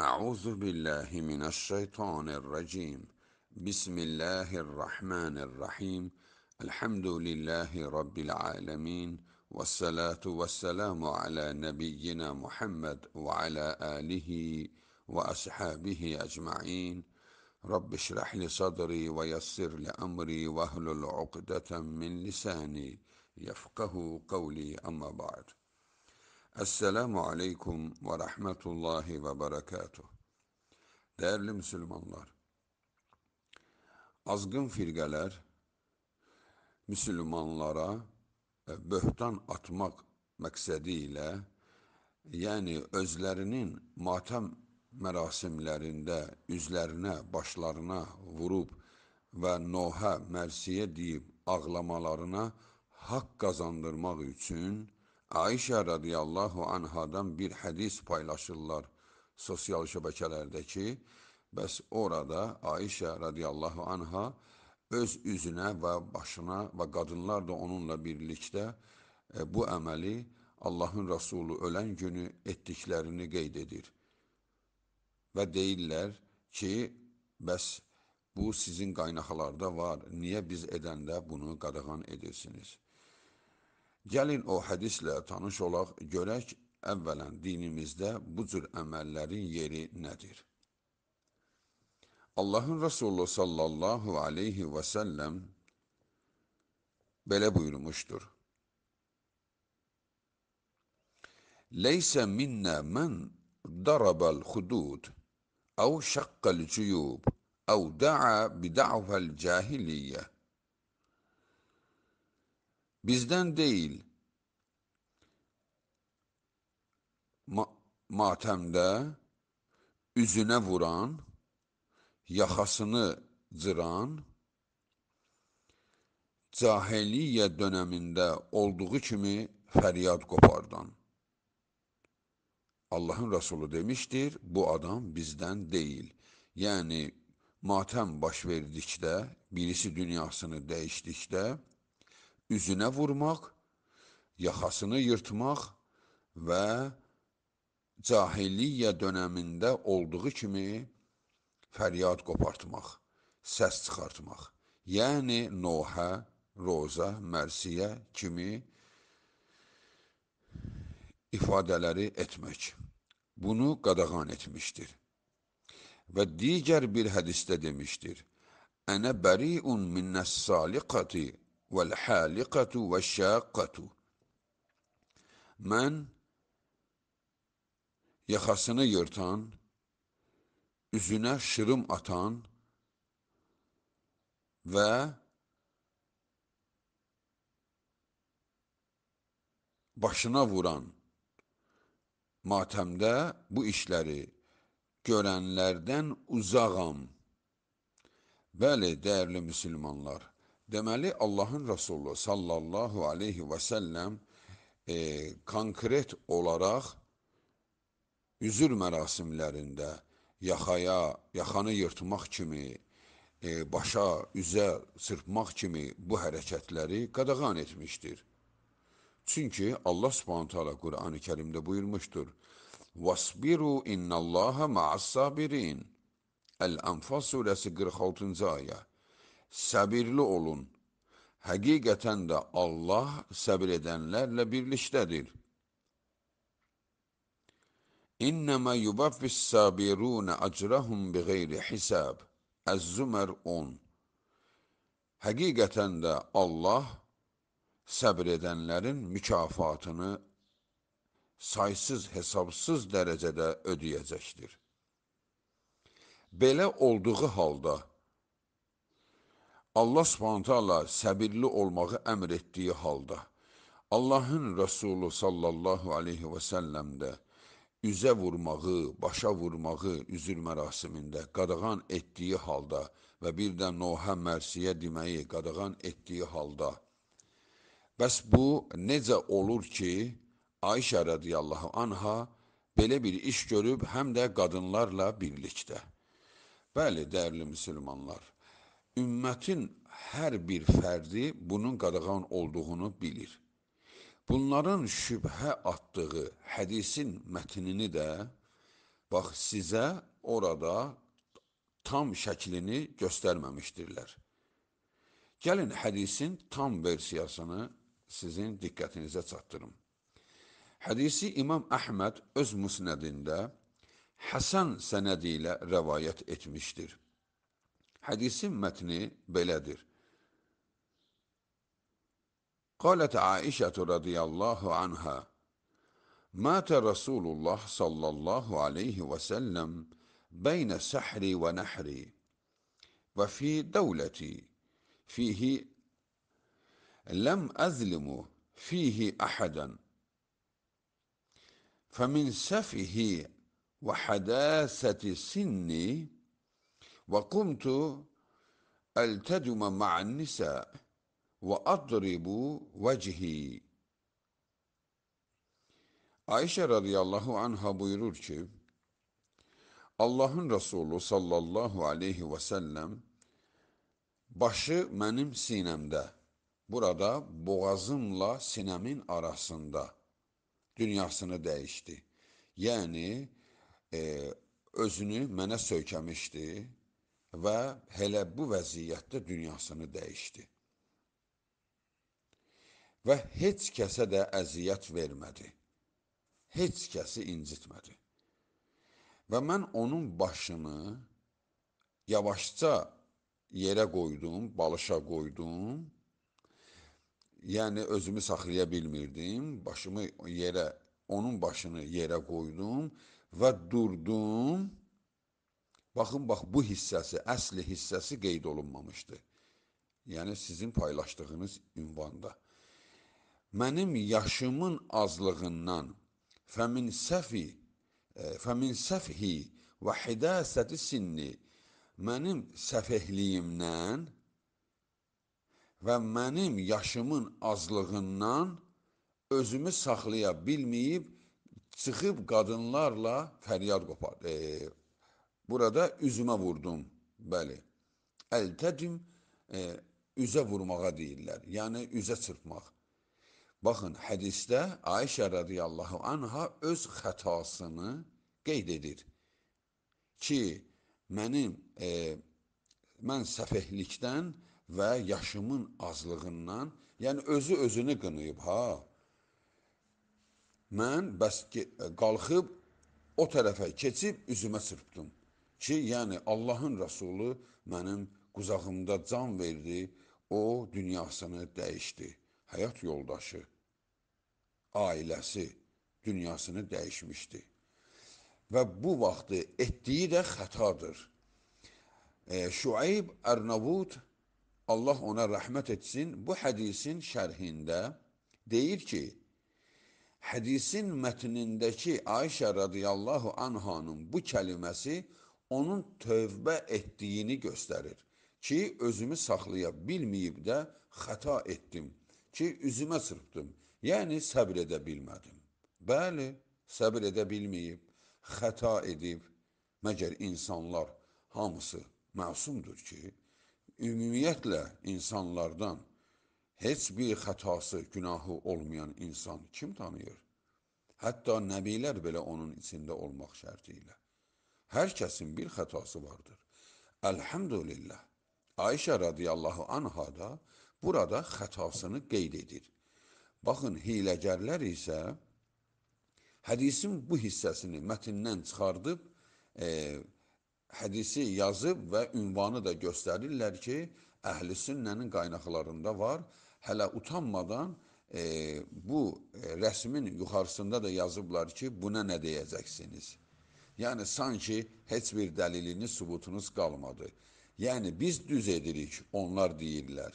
أعوذ بالله من الشيطان الرجيم بسم الله الرحمن الرحيم الحمد لله رب العالمين والصلاة والسلام على نبينا محمد وعلى آله وأصحابه أجمعين رب اشرح لي صدري ويسر لأمري واهلل عقدة من لساني يفقه قولي أما بعد Esselamu Aleyküm ve Rahmetullahi ve Berekatuh. Değerli Müslümanlar, azgın firqələr Müslümanlara e, böhtan atmaq məqsədi ilə, yəni özlərinin matəm mərasimlərində üzlərinə, başlarına vurub və nohə, mərsiyə deyib ağlamalarına haqq qazandırmaq üçün Ayşə radiyallahu anhadan bir hədis paylaşırlar sosial şəbəkələrdə ki, bəs orada Ayşə radiyallahu anha öz üzünə və başına və qadınlar da onunla birlikdə e, bu əməli Allahın Rəsulu ölən günü etdiklərini qeyd edir. Və deyirlər ki, bəs bu sizin qaynaxalarda var, niyə biz edəndə bunu qadağan edirsiniz?' Gəlin o hədislə tanış olaq, görək əvvələn dinimizdə bu cür əməllərin yeri nədir? Allahın Resulü sallallahu aleyhi və səlləm belə buyurmuşdur. Leysə minnə mən darabəl xudud, əv şəqqəl cüyub, əv da'a bida'vəl cahiliyyə bizdən deyil. Ma matəmdə üzünə vuran, yaxasını cıran, cahiliyyə dönəmində olduğu kimi fəryad qopardan. Allahın Rəsulu demişdir, bu adam bizdən deyil. Yəni, matəm baş verdikdə, birisi dünyasını dəyişdikdə, üzünə vurmaq, yaxasını yırtmaq və cahiliyyə dönəmində olduğu kimi fəryad qopartmaq, səs çıxartmaq. Yəni Nohə, Roza, Mərsiyə kimi ifadələri etmək. Bunu qadağan etmişdir. Və digər bir hədisdə demişdir: "Ənə bəriun minnəs-saliqati وَالْحَالِقَةُ وَالشَّاقَّةُ Ben yakasını yırtan, üzüne şırım atan ve başına vuran matemde bu işleri görenlerden uzağım. Bəli, değerli Müslümanlar. Deməli Allahın Rəsulu sallallahu aleyhi və səlləm e, konkret olaraq üzür mərasimlərində yaxaya, yaxanı yırtmaq kimi, e, başa, üzə sırpmaq kimi bu hərəkətləri qadağan etmişdir. Çünki Allah Subhanahu taala Qurani Kərimdə buyurmuşdur: "Vasbiru innallaha ma'as-sabirin." El-Anfal surəsi 46-cı ayə səbirli olun. Həqiqətən də Allah səbir edənlərlə birlikdədir. İnnəmə yubaffis səbirunə əcrəhum bi qeyri hisəb. Əz-Zümer 10 Həqiqətən də Allah səbir edənlərin mükafatını saysız hesabsız dərəcədə ödəyəcəkdir. Belə olduğu halda, Allah subhanətəala səbirli olmağı əmr etdiyi halda, Allahın Rəsulu sallallahu aleyhi və səlləmdə üzə vurmağı, başa vurmağı üzür mərasimində qadağan etdiyi halda və bir də Nohə mərsiyə deməyi qadağan etdiyi halda, bəs bu necə olur ki, Ayşə rədiyallahu anha belə bir iş görüb həm də qadınlarla birlikdə. Bəli, dəyərli müsəlmanlar, ümmətin hər bir fərdi bunun qadağan olduğunu bilir. Bunların şübhə atdığı hədisin mətnini də bax sizə orada tam şəklini göstərməmişdirlər. Gəlin hədisin tam versiyasını sizin diqqətinizə çatdırım. Hədisi İmam Əhməd öz musnədində Həsən sənədi ilə rəvayət etmişdir. حديثين متن بلادر قالت عائشة رضي الله عنها مات رسول الله صلى الله عليه وسلم بين سحري ونحري وفي دولتي فيه لم أظلم فيه أحدا فمن سفه وحداثة سني وَقُمْتُ اَلْتَدُمَ مَعَ النِّسَاءِ وَاَضْرِبُ وَجِهِ Ayşe radıyallahu anha buyurur ki, Allah'ın Resulü sallallahu aleyhi ve sellem, başı benim sinemde, burada boğazımla sinemin arasında dünyasını değişti. Yani e, özünü mənə söykəmişdi və hələ bu vəziyyətdə dünyasını dəyişdi. Və heç kəsə də əziyyət vermədi. Heç kəsi incitmədi. Və mən onun başını yavaşca yerə qoydum, balışa qoydum. Yəni özümü saxlaya bilmirdim. Başımı yerə, onun başını yerə qoydum və durdum Baxın, bax, bu hissəsi, əsli hissəsi qeyd olunmamışdı. Yəni, sizin paylaşdığınız ünvanda. Mənim yaşımın azlığından fəmin səfi, e, fəmin səfhi və hidəsəti sinni mənim səfihliyimdən və mənim yaşımın azlığından özümü saxlaya bilməyib, çıxıb qadınlarla fəryad qopar, e, Burada üzümə vurdum. Bəli. Əl-təcim e, üzə vurmağa deyirlər. Yəni üzə çırpmaq. Baxın, hədisdə Ayşə rədiyallahu anha öz xətasını qeyd edir ki, mənim e, mən səfehlikdən və yaşımın azlığından, yəni özü özünü qınayıb ha. Mən bəs qalxıb o tərəfə keçib üzümə çırpdım ki, yəni Allahın rəsulu mənim quzağımda can verdi, o dünyasını dəyişdi. Həyat yoldaşı, ailəsi dünyasını dəyişmişdi. Və bu vaxtı etdiyi də xətadır. E, Şüeyb Ərnavud, Allah ona rəhmət etsin, bu hədisin şərhində deyir ki, hədisin mətnindəki Ayşə radiyallahu anhanın bu kəliməsi onun tövbə etdiyini göstərir ki, özümü saxlaya bilməyib də xəta etdim ki, üzümə çırpdım, yəni səbr edə bilmədim. Bəli, səbr edə bilməyib, xəta edib, məgər insanlar hamısı məsumdur ki, ümumiyyətlə insanlardan heç bir xətası, günahı olmayan insan kim tanıyır? Hətta nəbilər belə onun içində olmaq şərti ilə herkesin bir hatası vardır. Elhamdülillah. Ayşe radıyallahu anha da burada hatasını qeyd edir. Baxın, hiləgərlər isə hədisin bu hissəsini mətndən çıxardıb, e, hədisi yazıb və ünvanı da göstərirlər ki, əhl-i sünnənin qaynaqlarında var, hələ utanmadan e, bu e, rəsmin yuxarısında da yazıblar ki, buna nə deyəcəksiniz? Yəni sanki heç bir dəliliniz, sübutunuz qalmadı. Yəni biz düz edirik, onlar deyirlər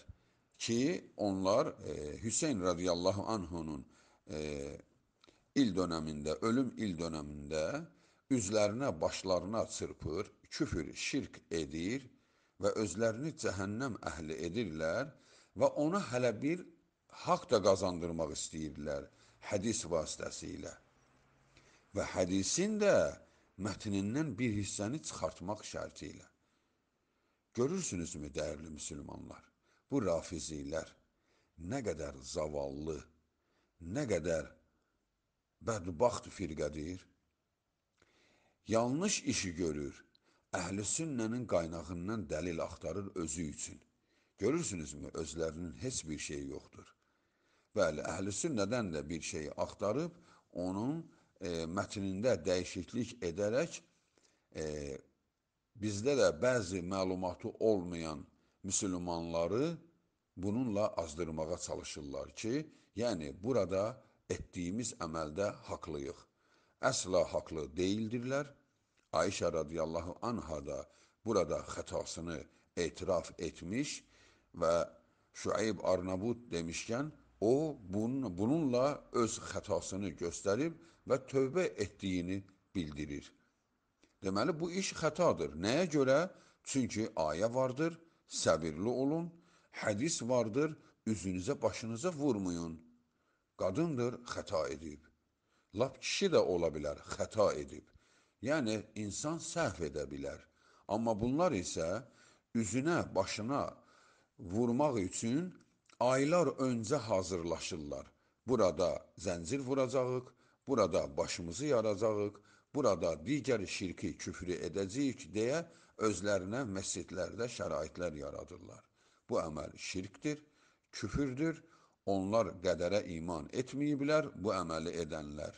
ki, onlar e, Hüseyn radiyallahu anhunun e, il dönəmində, ölüm il dönəmində üzlərinə, başlarına çırpır, küfür, şirk edir və özlərini cəhənnəm əhli edirlər və ona hələ bir haqq da qazandırmaq istəyirlər hədis vasitəsilə. Və hədisin də mətnindən bir hissəni çıxartmaq şərti ilə. Görürsünüzmü dəyərli müsəlmanlar, bu rafizilər nə qədər zavallı, nə qədər bədbaxt firqədir. Yanlış işi görür, əhl-i sünnənin qaynağından dəlil axtarır özü üçün. Görürsünüzmü, özlərinin heç bir şeyi yoxdur. Bəli, əhl-i sünnədən də bir şey axtarıb, onun e, mətnində dəyişiklik edərək e, bizdə də bəzi məlumatı olmayan müsəlmanları bununla azdırmağa çalışırlar ki, yəni burada etdiyimiz əməldə haqlıyıq. Əsla haqlı deyildirlər. Ayşə radiyallahu anha da burada xətasını etiraf etmiş və Şüeyb Arnavut demişkən, o bununla öz xətasını göstərib və tövbə etdiyini bildirir. Deməli, bu iş xətadır. Nəyə görə? Çünki ayə vardır, səbirli olun, hədis vardır, üzünüzə, başınıza vurmayın. Qadındır, xəta edib. Lap kişi də ola bilər, xəta edib. Yəni, insan səhv edə bilər. Amma bunlar isə üzünə, başına vurmaq üçün aylar öncə hazırlaşırlar. Burada zəncir vuracağıq, burada başımızı yaracağıq, burada digər şirki küfrü edəcəyik deyə özlərinə məscidlərdə şəraitlər yaradırlar. Bu əməl şirkdir, küfürdür, onlar qədərə iman etməyiblər, bu əməli edənlər.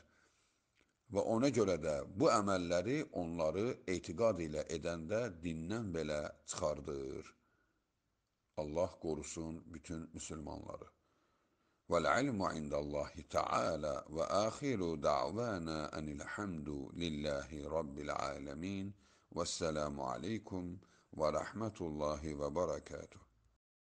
Və ona görə də bu əməlləri onları eytiqad ilə edəndə dindən belə çıxardır. Allah qorusun bütün müsəlmanları. والعلم عند الله تعالى وآخر دعوانا أن الحمد لله رب العالمين والسلام عليكم ورحمة الله وبركاته